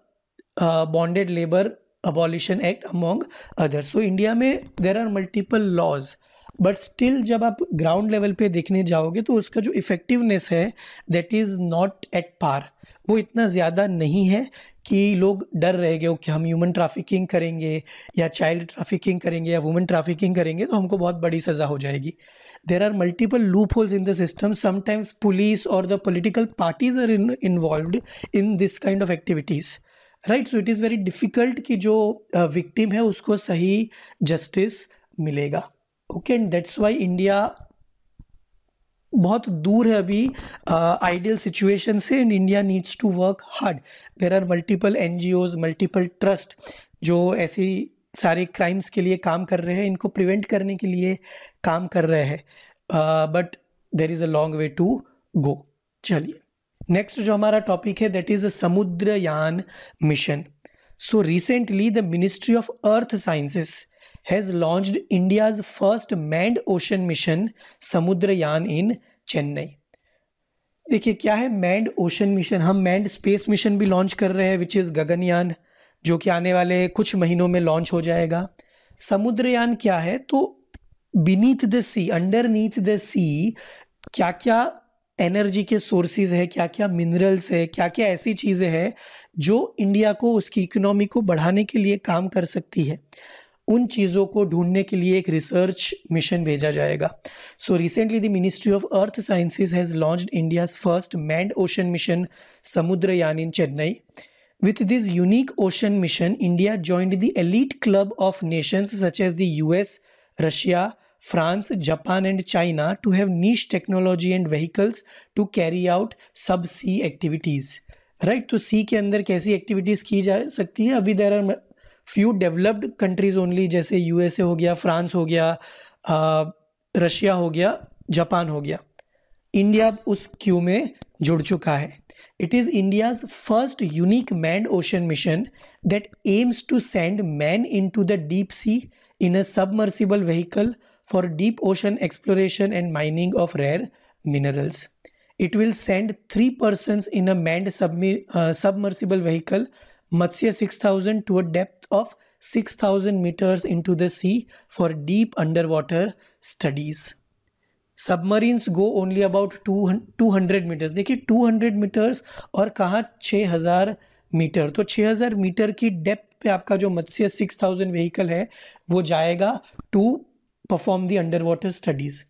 uh, Bonded Labor Abolition Act among others. So India may there are multiple laws but still जब आप ग्राउंड लेवल पे देखने जाओगे तो उसका जो इफ़ेक्टिवनेस है that is not at par वो इतना ज़्यादा नहीं है कि लोग डर रह गए कि हम ह्यूमन ट्रैफिकिंग करेंगे या चाइल्ड ट्रैफिकिंग करेंगे या वुमेन ट्रैफिकिंग करेंगे तो हमको बहुत बड़ी सज़ा हो जाएगी there are multiple loopholes in the system sometimes police और the political parties are involve in this kind of activities right so it is very difficult कि जो विक्टिम uh, है उसको सही जस्टिस मिलेगा okay and that's why India बहुत दूर है अभी आइडियल uh, सिचुएशन से and India needs to work hard there are multiple N G Os multiple trust जो ऐसे सारे क्राइम्स के लिए काम कर रहे हैं इनको प्रिवेंट करने के लिए काम कर रहे हैं but there is a long way to go चलिए नेक्स्ट जो हमारा टॉपिक है that is Samudrayaan mission so recently the ministry of earth sciences has launched India's first manned ocean mission Samudrayaan in Chennai देखिए क्या है मैंड ओशन मिशन हम मैंड स्पेस मिशन भी लॉन्च कर रहे हैं विच इज़ गगनयान जो कि आने वाले कुछ महीनों में लॉन्च हो जाएगा समुद्रयान क्या है तो beneath the sea underneath the sea क्या क्या एनर्जी के सोर्सेज है क्या क्या मिनरल्स है क्या क्या ऐसी चीज़ें हैं जो इंडिया को उसकी इकोनॉमी को बढ़ाने के लिए काम कर सकती है उन चीज़ों को ढूंढने के लिए एक रिसर्च मिशन भेजा जाएगा so recently the ministry of earth sciences has launch India's first manned ocean mission Samudrayaan in Chennai with this unique ocean mission India joint the elite club of nations such as the U S Russia France Japan and China to have niche technology and vehicles to carry out subsea activities right तो सी के अंदर कैसी एक्टिविटीज़ की जा सकती है अभी there are few developed countries only जैसे यूएसए हो गया फ्रांस हो गया रशिया हो गया जापान हो गया इंडिया उस क्यू में जुड़ चुका है it is India's first unique manned ocean mission that aims to send man into the deep sea in a submersible vehicle for deep ocean exploration and mining of rare minerals it will send three person in a manned submersible vehicle Matsya six thousand to a depth of 6,000 meters into the sea for deep underwater studies. Submarines go only about two hundred metres देखिए टू हंड्रेड मीटर्स और कहाँ छः हज़ार मीटर तो छः हज़ार मीटर की डेप्थ पे आपका जो मत्स्य सिक्स थाउजेंड व्हीकल है वो जाएगा to perform the underwater studies.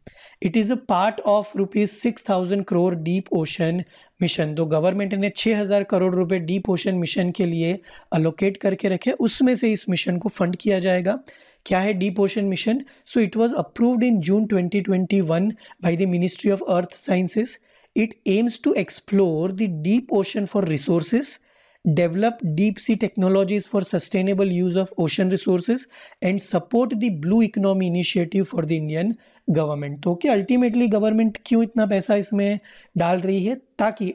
It is a part of rupees 6000 crore deep ocean mission तो गवर्नमेंट ने 6000 करोड़ रुपए डीप ओशन मिशन के लिए अलोकेट करके रखे उसमें से इस मिशन को फंड किया जाएगा क्या है deep ocean mission so it was approved in June 2021 by the ministry of earth sciences it aims to explore the deep ocean for resources develop deep sea technologies for sustainable use of ocean resources and support the blue economy initiative for the Indian government तो कि अल्टीमेटली गवर्नमेंट क्यों इतना पैसा इसमें डाल रही है ताकि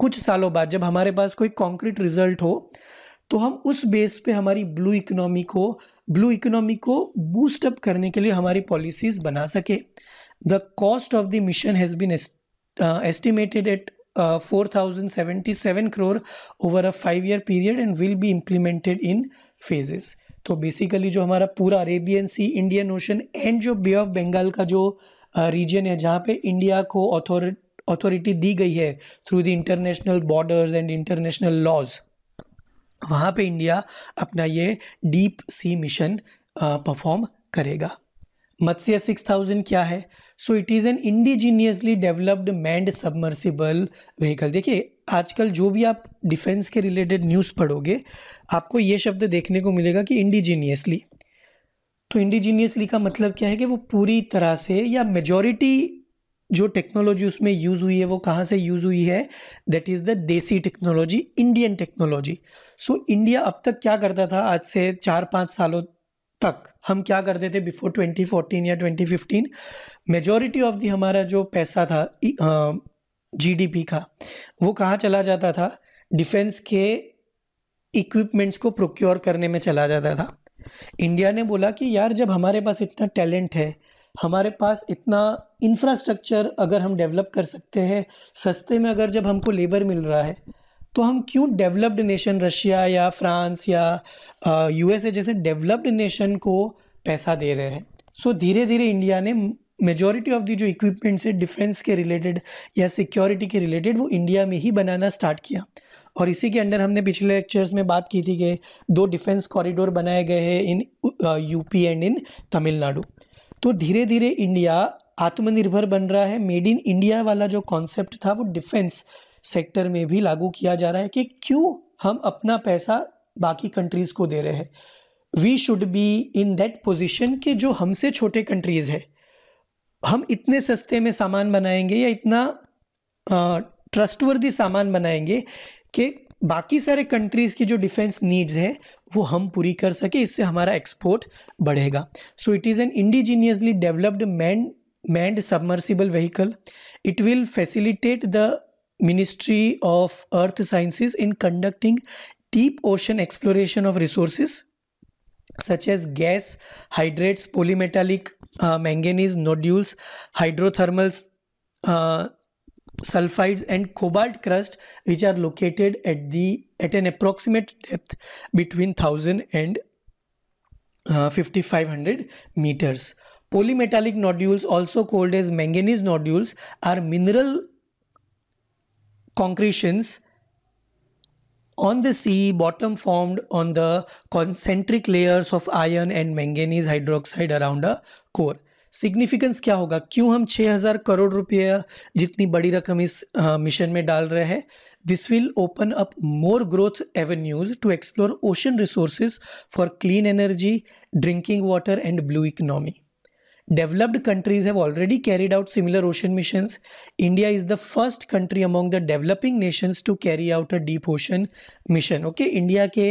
कुछ सालों बाद जब हमारे पास कोई कॉन्क्रीट रिजल्ट हो तो हम उस बेस पे हमारी ब्लू इकोनॉमी को ब्लू इकोनॉमी को बूस्टअप करने के लिए हमारी पॉलिसीज़ बना सके the cost of the mission has been estimated at 4077 uh, crore over a five year period and will be implemented in phases तो बेसिकली जो हमारा पूरा Arabian sea Indian ocean and जो बे ऑफ बंगाल का जो रीजन uh, है जहाँ पे इंडिया को अथॉरिटी दी गई है through the international borders and international laws वहाँ पे इंडिया अपना ये डीप सी मिशन परफॉर्म करेगा मत्स्य सिक्स थाउजेंड क्या है so it is an indigenously developed manned submersible vehicle देखिए आजकल जो भी आप डिफेंस के रिलेटेड न्यूज़ पढ़ोगे आपको ये शब्द देखने को मिलेगा कि इंडिजीनियसली तो इंडिजीनियसली का मतलब क्या है कि वो पूरी तरह से या मेजॉरिटी जो टेक्नोलॉजी उसमें यूज़ हुई है वो कहाँ से यूज़ हुई है that is the desi technology Indian technology so India अब तक क्या करता था आज से चार पाँच सालों तक हम क्या करते थे बिफोर 2014 या 2015 मेजॉरिटी ऑफ दी हमारा जो पैसा था जीडीपी का वो कहाँ चला जाता था डिफेंस के इक्विपमेंट्स को प्रोक्योर करने में चला जाता था इंडिया ने बोला कि यार जब हमारे पास इतना टैलेंट है हमारे पास इतना इंफ्रास्ट्रक्चर अगर हम डेवलप कर सकते हैं सस्ते में अगर जब हमको लेबर मिल रहा है तो हम क्यों डेवलप्ड नेशन रशिया या फ्रांस या यूएसए जैसे डेवलप्ड नेशन को पैसा दे रहे हैं सो धीरे धीरे इंडिया ने मेजॉरिटी ऑफ दी जो इक्विपमेंट्स है डिफेंस के रिलेटेड या सिक्योरिटी के रिलेटेड वो इंडिया में ही बनाना स्टार्ट किया और इसी के अंडर हमने पिछले लेक्चर्स में बात की थी कि दो डिफेंस कॉरिडोर बनाए गए हैं in UP and in Tamil Nadu तो धीरे धीरे इंडिया आत्मनिर्भर बन रहा है मेड इन इंडिया वाला जो कॉन्सेप्ट था वो डिफेंस सेक्टर में भी लागू किया जा रहा है कि क्यों हम अपना पैसा बाकी कंट्रीज़ को दे रहे हैं we should be in that position कि जो हमसे छोटे कंट्रीज़ है हम इतने सस्ते में सामान बनाएंगे या इतना ट्रस्टवर्दी सामान बनाएंगे कि बाकी सारे कंट्रीज़ की जो डिफेंस नीड्स हैं वो हम पूरी कर सके इससे हमारा एक्सपोर्ट बढ़ेगा so it is an indigenously developed manned manned submersible vehicle it will facilitate the Ministry of Earth Sciences in conducting deep ocean exploration of resources such as gas, hydrates, polymetallic uh, manganese nodules, hydrothermals, uh, sulfides and cobalt crust which are located at the at an approximate depth between 1000 and uh, 5500 meters polymetallic nodules also called as manganese nodules are mineral concretions on the sea bottom formed on the concentric layers of iron and manganese hydroxide around a core significance क्या होगा क्यों हम 6000 करोड़ रुपये जितनी बड़ी रकम इस मिशन में डाल रहे हैं this will open up more growth avenues to explore ocean resources for clean energy drinking water and blue economy developed countries have already carried out similar ocean mission India is the first country among the developing nations to carry out a deep ocean mission okay India के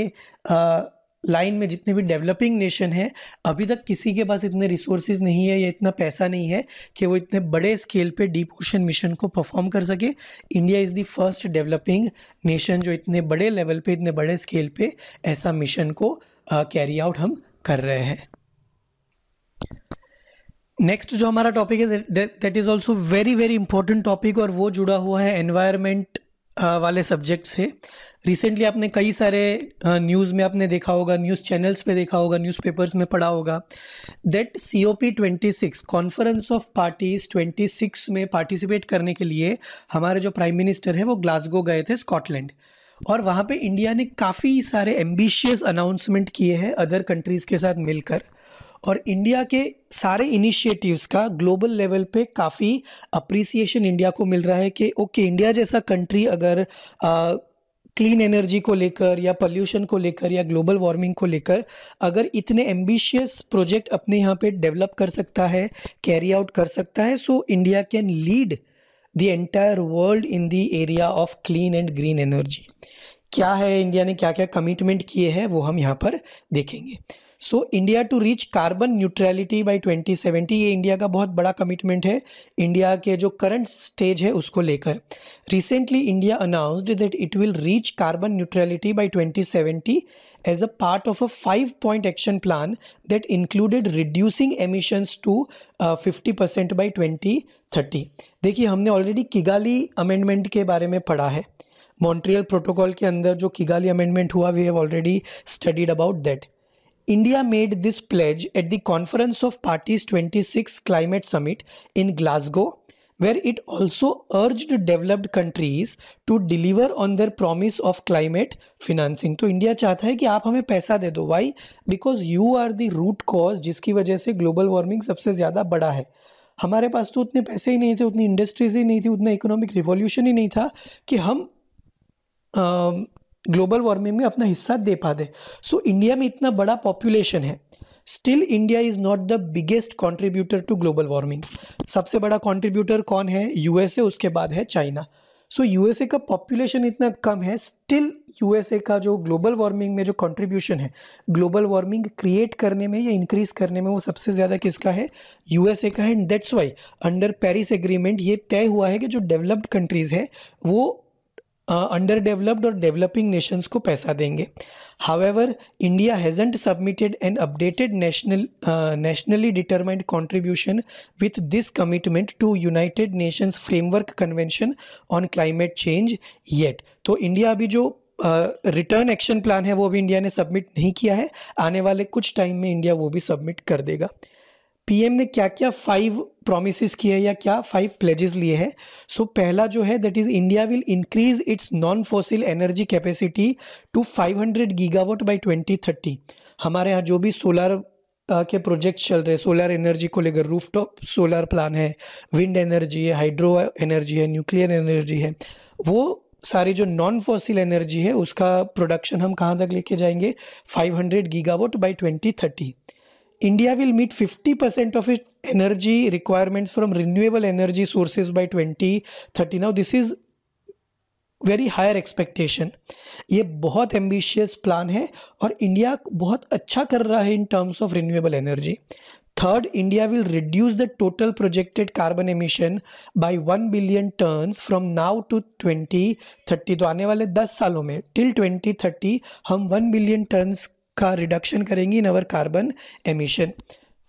लाइन uh, में जितने भी डेवलपिंग नेशन हैं अभी तक किसी के पास इतने रिसोर्सेज नहीं है या इतना पैसा नहीं है कि वो इतने बड़े स्केल पे डीप ओशन मिशन को परफॉर्म कर सके India is the first developing nation जो इतने बड़े लेवल पर इतने बड़े स्केल पर ऐसा मिशन को कैरी uh, आउट हम कर रहे हैं नेक्स्ट जो हमारा टॉपिक है that is also very very important topic और वो जुड़ा हुआ है एनवायरमेंट वाले सब्जेक्ट से रिसेंटली आपने कई सारे न्यूज़ में आपने देखा होगा न्यूज़ चैनल्स पे देखा होगा न्यूज़पेपर्स में पढ़ा होगा that C O P twenty six conference of parties twenty six में पार्टिसिपेट करने के लिए हमारे जो प्राइम मिनिस्टर हैं वो ग्लासगो गए थे स्कॉटलैंड और वहाँ पे इंडिया ने काफ़ी सारे एम्बिशियस अनाउंसमेंट किए हैं अदर कंट्रीज़ के साथ मिलकर और इंडिया के सारे इनिशिएटिव्स का ग्लोबल लेवल पे काफ़ी अप्रिसिएशन इंडिया को मिल रहा है कि ओके इंडिया जैसा कंट्री अगर आ, क्लीन एनर्जी को लेकर या पोल्यूशन को लेकर या ग्लोबल वार्मिंग को लेकर अगर इतने एम्बिशियस प्रोजेक्ट अपने यहाँ पे डेवलप कर सकता है कैरी आउट कर सकता है so India can lead the entire world in the area of clean and green energy क्या है इंडिया ने क्या क्या कमिटमेंट किए हैं वो हम यहाँ पर देखेंगे so India to reach carbon neutrality twenty 2070 ये इंडिया का बहुत बड़ा कमिटमेंट है इंडिया के जो करंट स्टेज है उसको लेकर recently India announced that it will reach carbon neutrality twenty 2070 as a part of a five point action plan that included reducing emissions to fifty percent by twenty thirty देखिए हमने ऑलरेडी किगाली अमेंडमेंट के बारे में पढ़ा है मॉन्ट्रियल प्रोटोकॉल के अंदर जो किगाली अमेंडमेंट हुआ we have already studied about that made this pledge at the conference of parties twenty 26 climate summit in Glasgow where it also urge developed countries to deliver on their promise of climate financing तो इंडिया चाहता है कि आप हमें पैसा दे दो why because you are the root cause जिसकी वजह से ग्लोबल वार्मिंग सबसे ज़्यादा बड़ा है हमारे पास तो उतने पैसे ही नहीं थे उतनी इंडस्ट्रीज ही नहीं थी उतना इकोनॉमिक रिवॉल्यूशन ही नहीं था कि हम ग्लोबल वार्मिंग में अपना हिस्सा दे पा दे सो so, इंडिया में इतना बड़ा पॉपुलेशन है still India is not the biggest contributor to global warming सबसे बड़ा कॉन्ट्रीब्यूटर कौन है यूएसए उसके बाद है चाइना सो so, यूएसए का पॉपुलेशन इतना कम है स्टिल यूएसए का जो ग्लोबल वार्मिंग में जो कंट्रीब्यूशन है ग्लोबल वार्मिंग क्रिएट करने में या इंक्रीज करने में वो सबसे ज़्यादा किसका है यूएसए का है and that's why under Paris agreement ये तय हुआ है कि जो डेवलप्ड कंट्रीज़ है वो अंडर डेवलप्ड और डेवलपिंग नेशंस को पैसा देंगे however India hasn't submitted an updated national nationally determined contribution with this commitment to United Nations Framework Convention on climate Change yet तो इंडिया अभी जो रिटर्न एक्शन प्लान है वो अभी इंडिया ने सबमिट नहीं किया है आने वाले कुछ टाइम में इंडिया वो भी सबमिट कर देगा पीएम ने क्या क्या फाइव प्रोमिस किए हैं या क्या फाइव प्लेजेस लिए हैं सो so, पहला जो है that is India will increase its non fossil energy capacity to 500 gigawatt by 2030 हमारे यहाँ जो भी सोलर के प्रोजेक्ट चल रहे सोलर एनर्जी को लेकर रूफटॉप सोलर प्लान है विंड एनर्जी है हाइड्रो एनर्जी है न्यूक्लियर एनर्जी है वो सारी जो नॉन फॉसिल एनर्जी है उसका प्रोडक्शन हम कहाँ तक लेके जाएंगे 500 gigawatt by 2030 India will meet 50% of its energy requirements from renewable energy sources by 2030. Now, this is very higher expectation ये बहुत एम्बिशियस प्लान है और इंडिया बहुत अच्छा कर रहा है in terms of renewable energy third India will reduce the total projected carbon emission by one billion tonnes from now to twenty thirty तो आने वाले दस सालों में टिल ट्वेंटी थर्टी हम वन बिलियन टर्न्स का रिडक्शन करेंगी in our carbon emission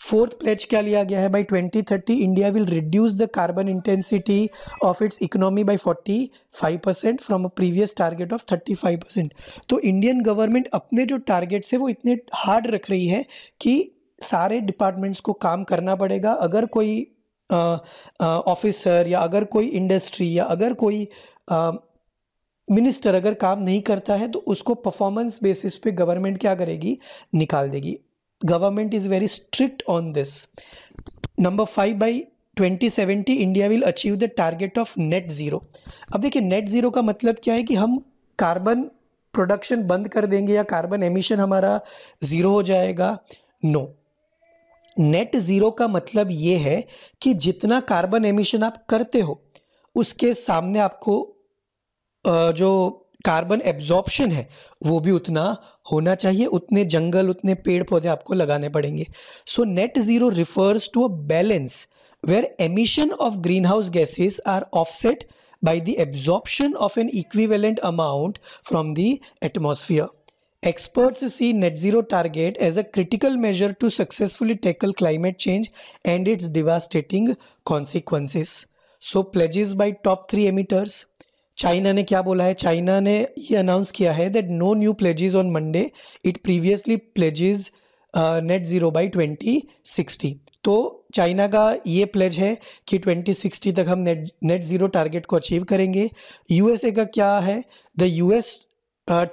fourth pledge क्या लिया गया है by twenty thirty India will reduce the carbon intensity of its economy by forty five percent from a previous target of thirty five percent तो इंडियन गवर्नमेंट अपने जो टारगेट्स है वो इतने हार्ड रख रही है कि सारे डिपार्टमेंट्स को काम करना पड़ेगा अगर कोई ऑफिसर या अगर कोई इंडस्ट्री या अगर कोई आ, मिनिस्टर अगर काम नहीं करता है तो उसको परफॉर्मेंस बेसिस पे गवर्नमेंट क्या करेगी निकाल देगी government is very strict on this number five by 2070 India will achieve the target of net zero अब देखिए नेट ज़ीरो का मतलब क्या है कि हम कार्बन प्रोडक्शन बंद कर देंगे या कार्बन एमिशन हमारा ज़ीरो हो जाएगा नो नेट ज़ीरो का मतलब ये है कि जितना कार्बन एमिशन आप करते हो उसके सामने आपको जो कार्बन एब्जॉर्प्शन है वो भी उतना होना चाहिए उतने जंगल उतने पेड़ पौधे आपको लगाने पड़ेंगे so net zero refers to a balance where emission of greenhouse gases are offset by the absorption of an equivalent amount from the atmosphere. Experts see net zero target as a critical measure to successfully tackle climate change and its devastating consequences. So, pledges by top three emitters, China ने क्या बोला है चाइना ने ये अनाउंस किया है that no new pledges on Monday it previously pledges net zero by twenty sixty तो चाइना का ये प्लेज है कि 2060 तक हम नेट नेट ज़ीरो टारगेट को अचीव करेंगे यूएसए का क्या है the U S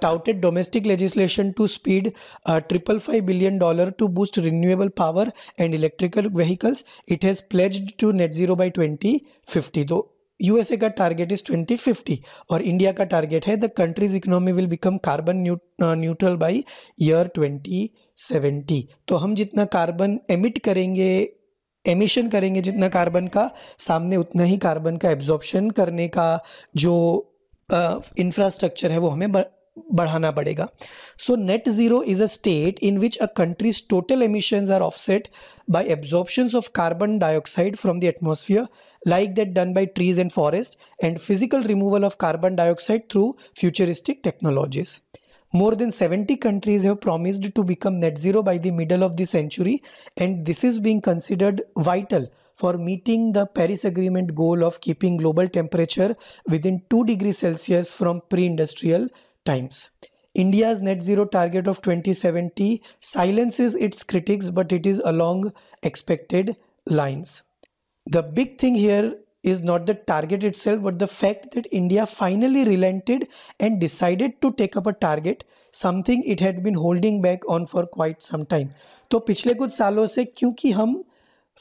touted domestic legislation to speed triple five billion dollar to boost renewable power and electrical vehicles it has pledge to net zero by 2050 तो यूएसए का टारगेट इज 2050 और इंडिया का टारगेट है the country's economy will become carbon neutral by year 2070 तो हम जितना कार्बन एमिट करेंगे एमिशन करेंगे जितना कार्बन का सामने उतना ही कार्बन का एब्जॉर्प्शन करने का जो इंफ्रास्ट्रक्चर uh, है वो हमें बढ़ाना पड़ेगा so net zero is a state in which a country's total emissions are offset by absorptions of carbon dioxide from the atmosphere like that done by trees and forests, and physical removal of carbon dioxide through futuristic technologies. More than 70 countries have promised to become net zero by the middle of the century and this is being considered vital for meeting the Paris Agreement goal of keeping global temperature within 2 degrees Celsius from pre-industrial times. India's net zero target of 2070 silences its critics, but it is along expected lines. The big thing here is not the target itself, but the fact that India finally relented and decided to take up a target, something it had been holding back on for quite some time. तो पिछले कुछ सालों से क्योंकि हम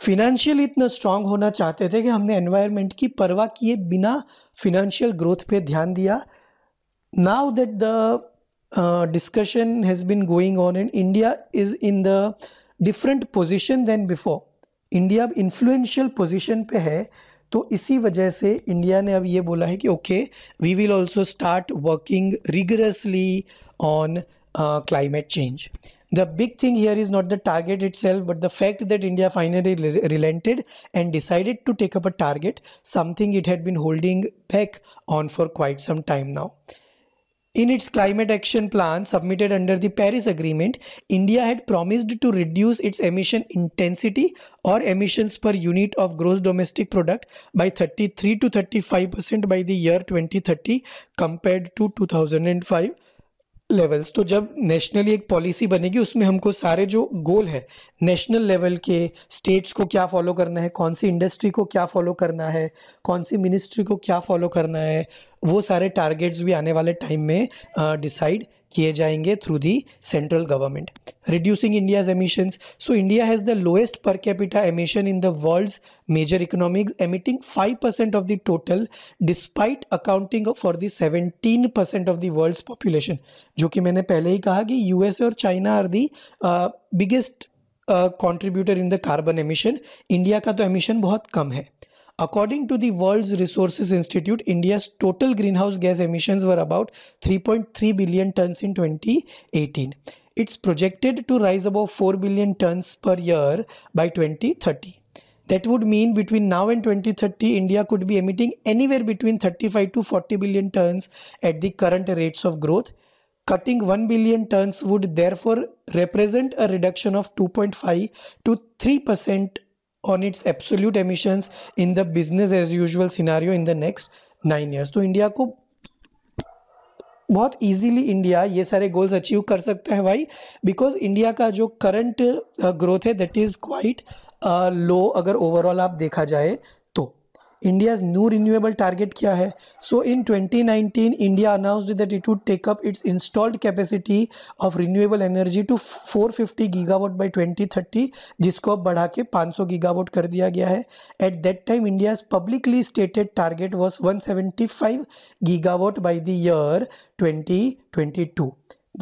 फिनेंशियली इतना स्ट्रांग होना चाहते थे कि हमने एनवायरनमेंट की परवाह किए बिना फिनेंशियल ग्रोथ पे ध्यान दिया now that the uh, discussion has been going on and India is in the different position than before India अब influential position पे है तो इसी वजह से इंडिया ने अब ये बोला है कि okay we will also start working rigorously on climate change the big thing here is not the target itself but the fact that india finally relented and decided to take up a target something it had been holding back on for quite some time now in its climate action plan submitted under the Paris Agreement, India had promised to reduce its emission intensity or emissions per unit of gross domestic product by 33 to 35% by the year 2030 compared to 2005 levels तो जब नेशनली एक पॉलिसी बनेगी उसमें हमको सारे जो गोल है नेशनल लेवल के स्टेट्स को क्या फॉलो करना है कौन सी इंडस्ट्री को क्या फॉलो करना है कौन सी मिनिस्ट्री को क्या फॉलो करना है वो सारे टारगेट्स भी आने वाले टाइम में डिसाइड किए जाएंगे through the central government reducing India's emissions so India has the lowest per capita emission in the world's major economic emitting five percent of the total despite accounting for the seventeen percent of the world's population जो कि मैंने पहले ही कहा कि यूएसए और China are the biggest contributor in the carbon emission India का तो एमिशन बहुत कम है According to the World's Resources Institute, India's total greenhouse gas emissions were about 3.3 billion tons in 2018. It's projected to rise above 4 billion tons per year by 2030. That would mean between now and 2030, India could be emitting anywhere between 35 to 40 billion tons at the current rates of growth. Cutting 1 billion tons would therefore represent a reduction of 2.5 to 3 percent on its absolute emissions in the business as usual scenario in the next nine years तो इंडिया को बहुत इजीली इंडिया ये सारे गोल्स अचीव कर सकता है भाई बिकॉज इंडिया का जो करंट ग्रोथ uh, है दैट इज़ क्वाइट लो अगर ओवरऑल आप देखा जाए इंडियाज न्यू रिन्यूएबल टारगेट क्या है so in twenty nineteen India announce that it would take up its installed capacity of renewable energy to four fifty 450 by twenty thirty जिसको अब बढ़ा के पाँच 500 गीगावाट कर दिया गया है at that time India's publicly stated target was one seventy five gigawatt by the year twenty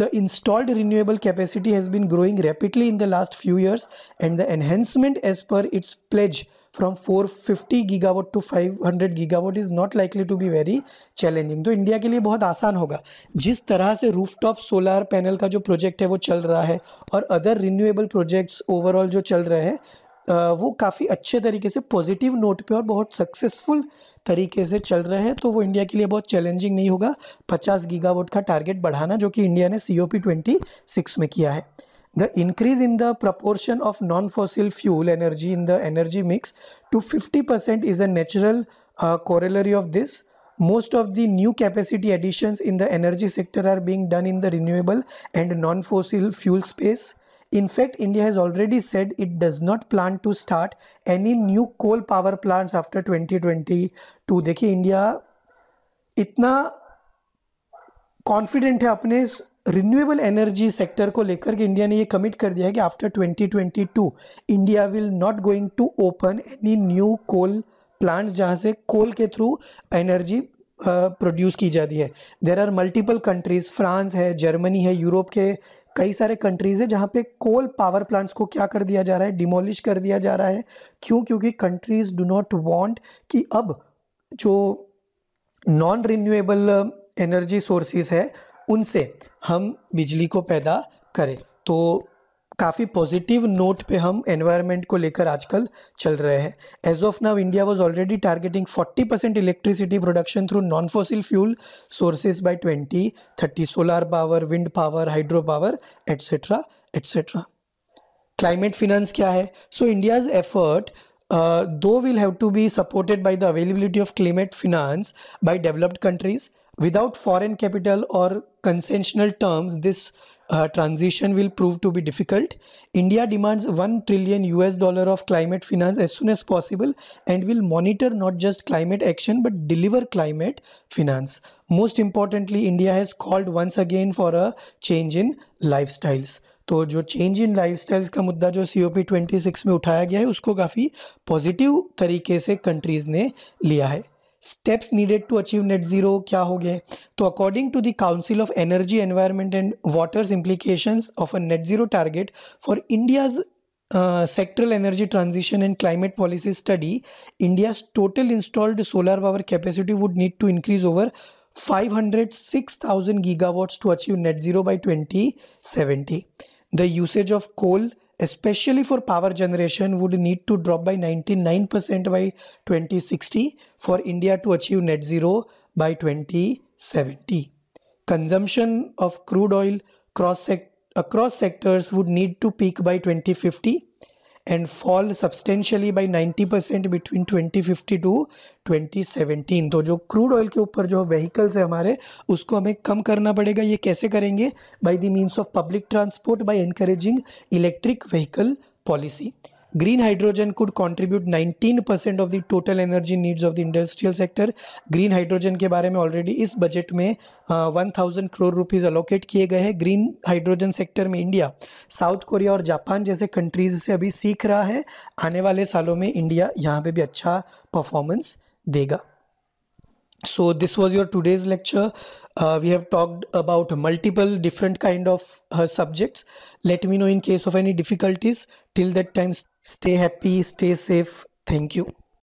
The installed renewable capacity has been growing rapidly in the last few years, and the enhancement as per its pledge from 450 gigawatt to 500 gigawatt is not likely to be very challenging तो इंडिया के लिए बहुत आसान होगा जिस तरह से रूफटॉप सोलर पैनल का जो प्रोजेक्ट है वो चल रहा है और अदर रिन्यूएबल प्रोजेक्ट्स ओवरऑल जो चल रहे हैं वो काफ़ी अच्छे तरीके से पॉजिटिव नोट पे और बहुत सक्सेसफुल तरीके से चल रहे हैं तो वो इंडिया के लिए बहुत चैलेंजिंग नहीं होगा 50 गीगावाट का टारगेट बढ़ाना जो कि इंडिया ने सी ओ में किया है the increase in the proportion of non-fossil fuel energy in the energy mix to 50% is a natural uh, corollary of this. Most of the new capacity additions in the energy sector are being done in the renewable and non-fossil fuel space. In fact, India has already said it does not plan to start any new coal power plants after 2022. देखिए इंडिया इतना confident है अपने रिन्यूएबल एनर्जी सेक्टर को लेकर के इंडिया ने ये कमिट कर दिया है कि after 2022 India will not going to open any new coal plant जहाँ से कोल के थ्रू एनर्जी प्रोड्यूस की जाती है there are multiple countries France है जर्मनी है यूरोप के कई सारे कंट्रीज़ है जहाँ पे कोल पावर प्लांट्स को क्या कर दिया जा रहा है डिमोलिश कर दिया जा रहा है क्यों क्योंकि कंट्रीज़ डू नॉट वांट कि अब जो नॉन रिन्यूएबल एनर्जी सोर्सेज है उनसे हम बिजली को पैदा करें तो काफ़ी पॉजिटिव नोट पे हम एनवायरनमेंट को लेकर आजकल चल रहे हैं as of now India was already targeting 40 percent electricity production through non fossil fuel sources by 30 solar power wind power hydro power etcetera etcetera climate finance क्या है so India's effort though will have to be supported by the availability of climate finance by developed countries Without foreign capital or consensual terms, this uh, transition will prove to be difficult. India demands 1 trillion US dollar of climate finance as soon as possible and will monitor not just climate action but deliver climate finance. Most importantly, India has called once again for a change in lifestyles. तो जो चेंज इन लाइफ का मुद्दा जो C O P twenty six में उठाया गया है उसको काफ़ी पॉजिटिव तरीके से कंट्रीज़ ने लिया है steps needed to achieve net zero क्या हो गए तो according to the Council of Energy Environment and Water's implication of a net zero target for India's sectoral energy transition and climate policy study India's total installed solar power capacity would need to increase over five hundred six thousand gigawatts to achieve net zero by twenty seventy the usage of coal especially for power generation would need to drop by 99% by 2060 for India to achieve net zero by 2070. Consumption of crude oil sec across sectors would need to peak by 2050 and fall substantially by 90 percent between 2050 to 2017 तो जो क्रूड ऑयल के ऊपर जो व्हीकल्स है हमारे उसको हमें कम करना पड़ेगा ये कैसे करेंगे by the means of public transport by encouraging electric vehicle policy green hydrogen could contribute 19% percent of the total energy needs of the industrial sector green hydrogen के बारे में ऑलरेडी इस बजट में one thousand crore rupees allocate किए गए हैं ग्रीन हाइड्रोजन सेक्टर में इंडिया साउथ कोरिया और जापान जैसे कंट्रीज से अभी सीख रहा है आने वाले सालों में इंडिया यहाँ पर भी अच्छा परफॉर्मेंस देगा so this was your today's lecture Uh, we have talked about multiple different kind of uh, subjects. Let me know in case of any difficulties. Till that time, stay happy, stay safe. Thank you.